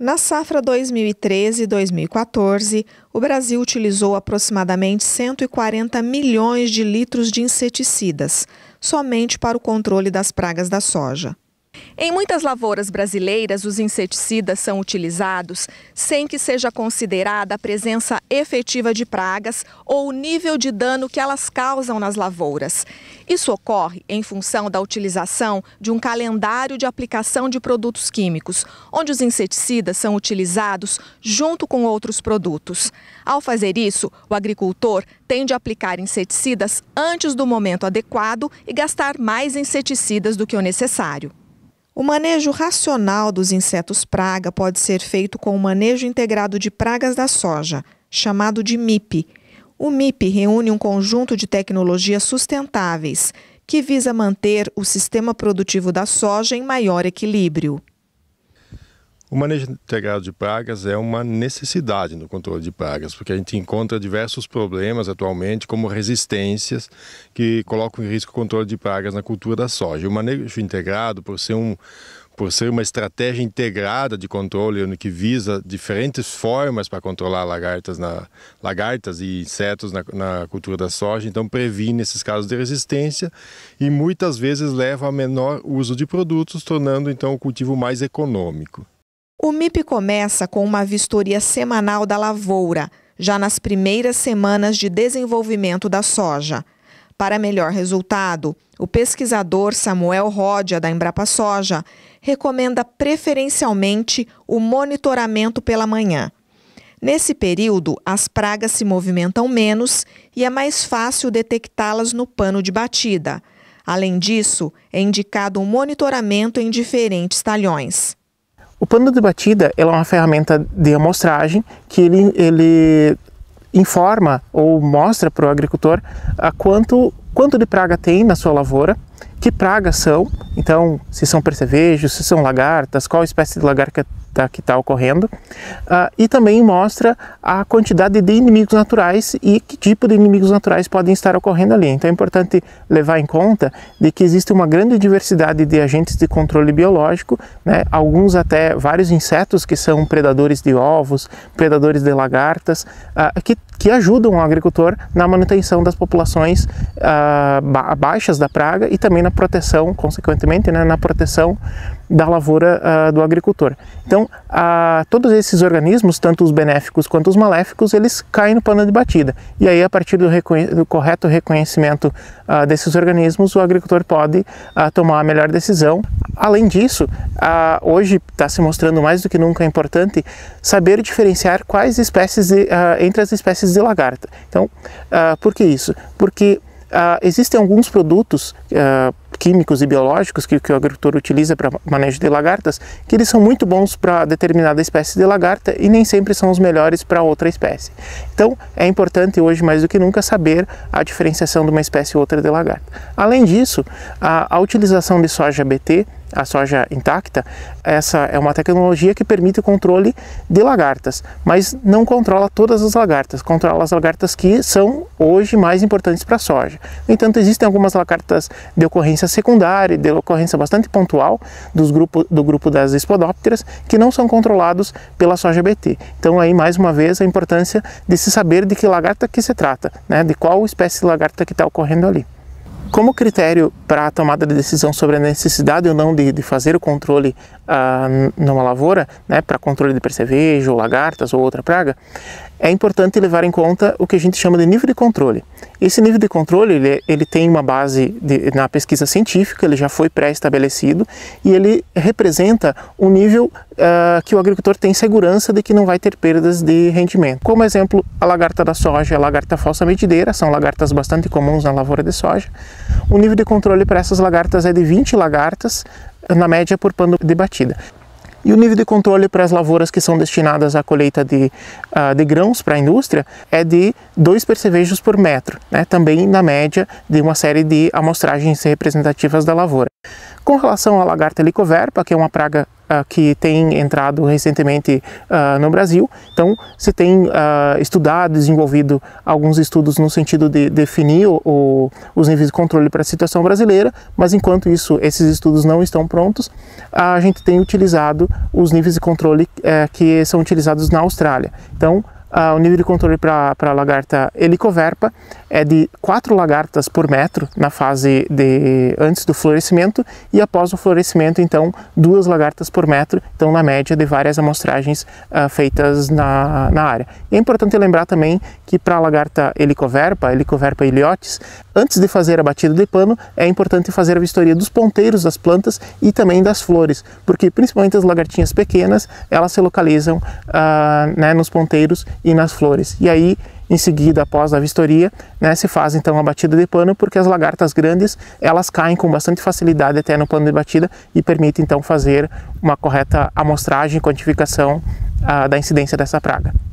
Na safra 2013-2014, o Brasil utilizou aproximadamente 140 milhões de litros de inseticidas, somente para o controle das pragas da soja. Em muitas lavouras brasileiras, os inseticidas são utilizados sem que seja considerada a presença efetiva de pragas ou o nível de dano que elas causam nas lavouras. Isso ocorre em função da utilização de um calendário de aplicação de produtos químicos, onde os inseticidas são utilizados junto com outros produtos. Ao fazer isso, o agricultor tem de aplicar inseticidas antes do momento adequado e gastar mais inseticidas do que o necessário. O manejo racional dos insetos praga pode ser feito com o manejo integrado de pragas da soja, chamado de MIP. O MIP reúne um conjunto de tecnologias sustentáveis que visa manter o sistema produtivo da soja em maior equilíbrio. O manejo integrado de pragas é uma necessidade no controle de pragas, porque a gente encontra diversos problemas atualmente, como resistências que colocam em risco o controle de pragas na cultura da soja. O manejo integrado, por ser um por ser uma estratégia integrada de controle que visa diferentes formas para controlar lagartas, na, lagartas e insetos na, na, cultura da soja, então previne esses casos de resistência e muitas vezes leva a menor uso de produtos, tornando então o cultivo mais econômico. O MIP começa com uma vistoria semanal da lavoura, já nas primeiras semanas de desenvolvimento da soja. Para melhor resultado, o pesquisador Samuel Ródia da Embrapa Soja, recomenda preferencialmente o monitoramento pela manhã. Nesse período, as pragas se movimentam menos e é mais fácil detectá-las no pano de batida. Além disso, é indicado um monitoramento em diferentes talhões. O pano de batida é uma ferramenta de amostragem que ele, ele informa ou mostra para o agricultor a quanto, quanto de praga tem na sua lavoura, que pragas são, então se são percevejos, se são lagartas, qual espécie de lagarta tá, que está ocorrendo uh, e também mostra a quantidade de inimigos naturais e que tipo de inimigos naturais podem estar ocorrendo ali. Então é importante levar em conta de que existe uma grande diversidade de agentes de controle biológico, né, alguns até vários insetos que são predadores de ovos, predadores de lagartas, uh, que que ajudam o agricultor na manutenção das populações uh, baixas da praga e também na proteção, consequentemente, né, na proteção da lavoura uh, do agricultor. Então, uh, todos esses organismos, tanto os benéficos quanto os maléficos, eles caem no plano de batida. E aí, a partir do, reconhe do correto reconhecimento desses organismos, o agricultor pode tomar a melhor decisão Além disso, hoje está se mostrando mais do que nunca importante saber diferenciar quais espécies de, ah, entre as espécies de lagarta. Então, ah, por que isso? Porque ah, existem alguns produtos químicos e biológicos que, que o agricultor utiliza para manejo de lagartas, que eles são muito bons para determinada espécie de lagarta e nem sempre são os melhores para outra espécie. Então, é importante hoje mais do que nunca saber a diferenciação de uma espécie ou outra de lagarta. Além disso, a, a utilização de soja BT a soja intacta, essa é uma tecnologia que permite o controle de lagartas, mas não controla todas as lagartas, controla as lagartas que são hoje mais importantes para a soja. No entanto, existem algumas lagartas de ocorrência ocorrência secundária, de ocorrência bastante pontual dos grupo, do grupo das espodópteras, que não são controlados pela soja BT. Então aí, mais uma vez, a importância de se saber de que lagarta que se trata, né, de qual espécie de lagarta que está ocorrendo ali. Como critério para a tomada de decisão sobre a necessidade ou não de, de fazer o controle ah, numa lavoura, né, para controle de percevejo, lagartas ou outra praga, é importante levar em conta o que a gente chama de nível de controle. Esse nível de controle ele, é, ele tem uma base de, na pesquisa científica, ele já foi pré-estabelecido e ele representa um nível uh, que o agricultor tem segurança de que não vai ter perdas de rendimento. Como exemplo, a lagarta da soja, a lagarta falsa medideira, são lagartas bastante comuns na lavoura de soja. O nível de controle para essas lagartas é de 20 lagartas na média por pano de batida. E o nível de controle para as lavouras que são destinadas à colheita de, uh, de grãos para a indústria é de dois percevejos por metro, né? também na média de uma série de amostragens representativas da lavoura. Com relação à lagarta licoverpa, que é uma praga uh, que tem entrado recentemente uh, no Brasil, então se tem uh, estudado, desenvolvido alguns estudos no sentido de definir o, o, os níveis de controle para a situação brasileira, mas enquanto isso esses estudos não estão prontos, a gente tem utilizado os níveis de controle eh, que são utilizados na Austrália. Então, ah, o nível de controle para a lagarta helicoverpa é de 4 lagartas por metro na fase de antes do florescimento e após o florescimento, então, duas lagartas por metro, então, na média de várias amostragens ah, feitas na, na área. é importante lembrar também que para a lagarta helicoverpa, helicoverpa iliotis, antes de fazer a batida de pano, é importante fazer a vistoria dos ponteiros das plantas e também das flores, porque principalmente as lagartinhas pequenas, elas se localizam ah, né, nos ponteiros e nas flores. E aí, em seguida, após a vistoria, né, se faz então a batida de pano, porque as lagartas grandes, elas caem com bastante facilidade até no plano de batida e permite então fazer uma correta amostragem e quantificação ah, da incidência dessa praga.